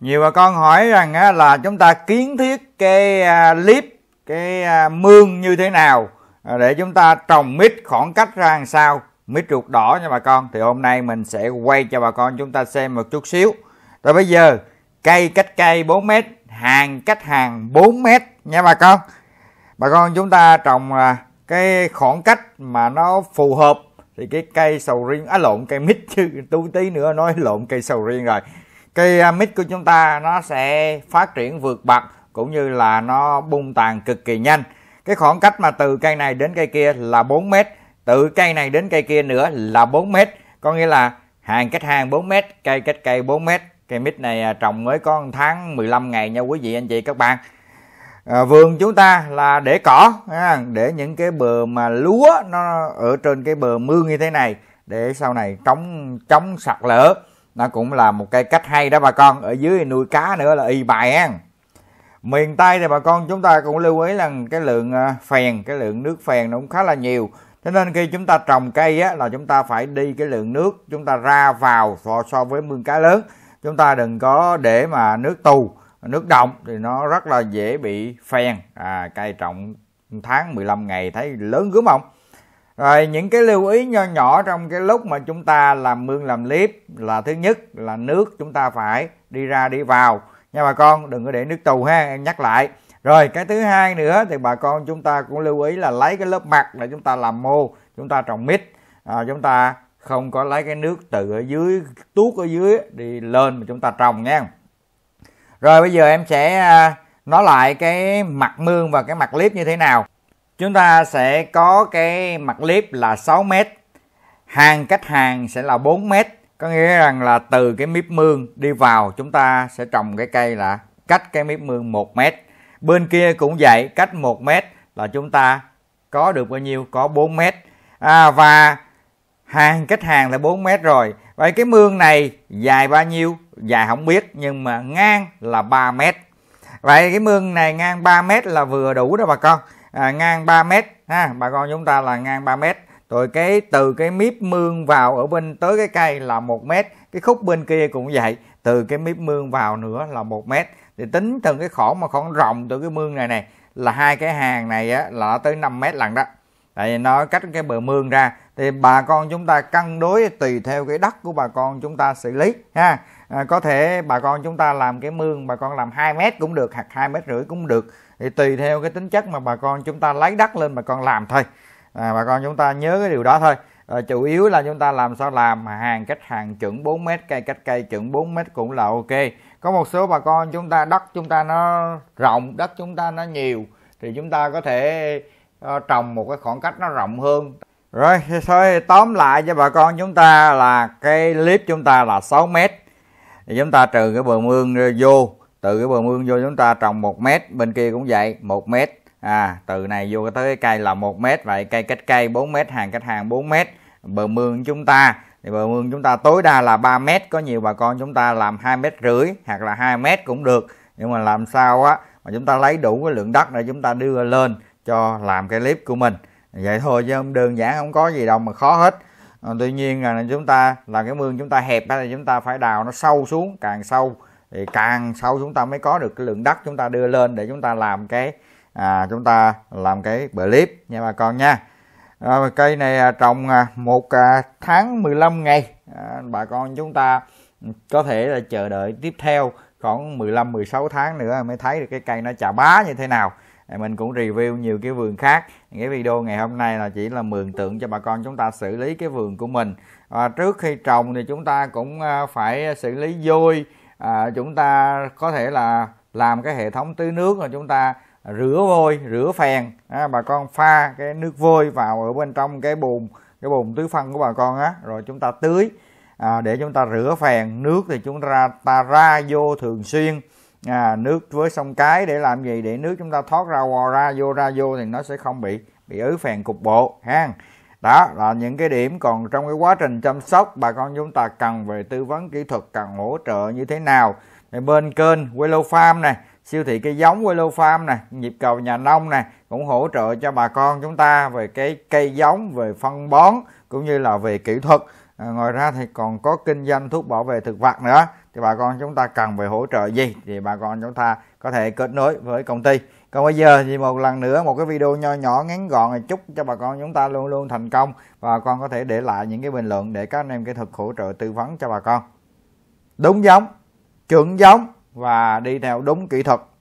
nhiều bà con hỏi rằng là chúng ta kiến thiết cái à, clip cái à, mương như thế nào à, để chúng ta trồng mít khoảng cách ra làm sao mít ruột đỏ nha bà con thì hôm nay mình sẽ quay cho bà con chúng ta xem một chút xíu rồi bây giờ cây cách cây 4 mét hàng cách hàng 4 mét nha bà con bà con chúng ta trồng à, cái khoảng cách mà nó phù hợp thì cái cây sầu riêng á lộn cây mít chứ tú tí nữa nói lộn cây sầu riêng rồi cây à, mít của chúng ta nó sẽ phát triển vượt bậc cũng như là nó bung tàn cực kỳ nhanh cái khoảng cách mà từ cây này đến cây kia là 4 mét từ cây này đến cây kia nữa là 4 mét có nghĩa là hàng cách hàng 4 mét cây cách cây 4 mét cây mít này à, trồng mới có 1 tháng 15 ngày nha quý vị anh chị các bạn à, vườn chúng ta là để cỏ để những cái bờ mà lúa nó ở trên cái bờ mương như thế này để sau này chống chống sạt lở nó cũng là một cái cách hay đó bà con ở dưới nuôi cá nữa là y bài ăn miền tây thì bà con chúng ta cũng lưu ý là cái lượng à, phèn cái lượng nước phèn nó cũng khá là nhiều cho nên khi chúng ta trồng cây á, là chúng ta phải đi cái lượng nước chúng ta ra vào so, so với mương cá lớn chúng ta đừng có để mà nước tù nước động thì nó rất là dễ bị phèn à, cây trồng tháng 15 ngày thấy lớn gớm không rồi những cái lưu ý nho nhỏ trong cái lúc mà chúng ta làm mương làm liếp là thứ nhất là nước chúng ta phải đi ra đi vào nha bà con đừng có để nước tù ha em nhắc lại rồi cái thứ hai nữa thì bà con chúng ta cũng lưu ý là lấy cái lớp mặt để chúng ta làm mô chúng ta trồng mít à, chúng ta không có lấy cái nước từ ở dưới tuốt ở dưới đi lên mà chúng ta trồng nha rồi bây giờ em sẽ à, nói lại cái mặt mương và cái mặt clip như thế nào chúng ta sẽ có cái mặt clip là 6 mét hàng cách hàng sẽ là 4 mét có nghĩa rằng là từ cái mép mương đi vào chúng ta sẽ trồng cái cây là cách cái mép mương 1 mét bên kia cũng vậy cách 1 mét là chúng ta có được bao nhiêu có 4 mét à, và hàng cách hàng là 4 mét rồi vậy cái mương này dài bao nhiêu dài không biết nhưng mà ngang là 3 mét vậy cái mương này ngang 3 mét là vừa đủ đó bà con à, ngang 3 mét ha bà con chúng ta là ngang 3 mét rồi cái từ cái miếp mương vào ở bên tới cái cây là một mét cái khúc bên kia cũng vậy từ cái miếp mương vào nữa là một mét thì tính từ cái khổ mà khoảng rộng từ cái mương này này là hai cái hàng này á, là tới 5 mét lần đó tại nó cách cái bờ mương ra thì bà con chúng ta cân đối tùy theo cái đất của bà con chúng ta xử lý ha à, có thể bà con chúng ta làm cái mương bà con làm 2 mét cũng được hoặc hai mét rưỡi cũng được thì tùy theo cái tính chất mà bà con chúng ta lấy đất lên bà con làm thôi à, bà con chúng ta nhớ cái điều đó thôi à, chủ yếu là chúng ta làm sao làm hàng cách hàng chuẩn 4 mét cây cách cây chuẩn 4 mét cũng là ok có một số bà con chúng ta đất chúng ta nó rộng đất chúng ta nó nhiều thì chúng ta có thể uh, trồng một cái khoảng cách nó rộng hơn rồi thôi tóm lại cho bà con chúng ta là cái clip chúng ta là 6 mét thì chúng ta trừ cái bờ mương vô từ cái bờ mương vô chúng ta trồng một mét bên kia cũng vậy một mét à từ này vô tới cái cây là một mét vậy cây cách cây 4 mét hàng cách hàng 4 mét bờ mương chúng ta thì bờ mương chúng ta tối đa là 3 mét có nhiều bà con chúng ta làm hai mét rưỡi hoặc là hai mét cũng được nhưng mà làm sao á mà chúng ta lấy đủ cái lượng đất để chúng ta đưa lên cho làm cái clip của mình vậy thôi chứ không đơn giản không có gì đâu mà khó hết à, tuy nhiên là chúng ta là cái mương chúng ta hẹp thì chúng ta phải đào nó sâu xuống càng sâu thì càng sau chúng ta mới có được cái lượng đất chúng ta đưa lên để chúng ta làm cái à, chúng ta làm cái clip nha bà con nha à, cây này à, trồng à, một à, tháng 15 ngày à, bà con chúng ta có thể là chờ đợi tiếp theo khoảng 15 16 tháng nữa mới thấy được cái cây nó chà bá như thế nào mình cũng review nhiều cái vườn khác cái video ngày hôm nay là chỉ là mường tượng cho bà con chúng ta xử lý cái vườn của mình và trước khi trồng thì chúng ta cũng phải xử lý vôi à, chúng ta có thể là làm cái hệ thống tưới nước rồi chúng ta rửa vôi rửa phèn à, bà con pha cái nước vôi vào ở bên trong cái bồn cái bồn tưới phân của bà con á rồi chúng ta tưới à, để chúng ta rửa phèn nước thì chúng ta ta ra vô thường xuyên à, nước với sông cái để làm gì để nước chúng ta thoát ra ra vô ra vô thì nó sẽ không bị bị ứ phèn cục bộ ha đó là những cái điểm còn trong cái quá trình chăm sóc bà con chúng ta cần về tư vấn kỹ thuật cần hỗ trợ như thế nào thì bên kênh Wello Farm này siêu thị cây giống Wello Farm này nhịp cầu nhà nông này cũng hỗ trợ cho bà con chúng ta về cái cây giống về phân bón cũng như là về kỹ thuật À, ngoài ra thì còn có kinh doanh thuốc bảo vệ thực vật nữa thì bà con chúng ta cần về hỗ trợ gì thì bà con chúng ta có thể kết nối với công ty còn bây giờ thì một lần nữa một cái video nho nhỏ ngắn gọn này chúc cho bà con chúng ta luôn luôn thành công và bà con có thể để lại những cái bình luận để các anh em kỹ thuật hỗ trợ tư vấn cho bà con đúng giống chuẩn giống và đi theo đúng kỹ thuật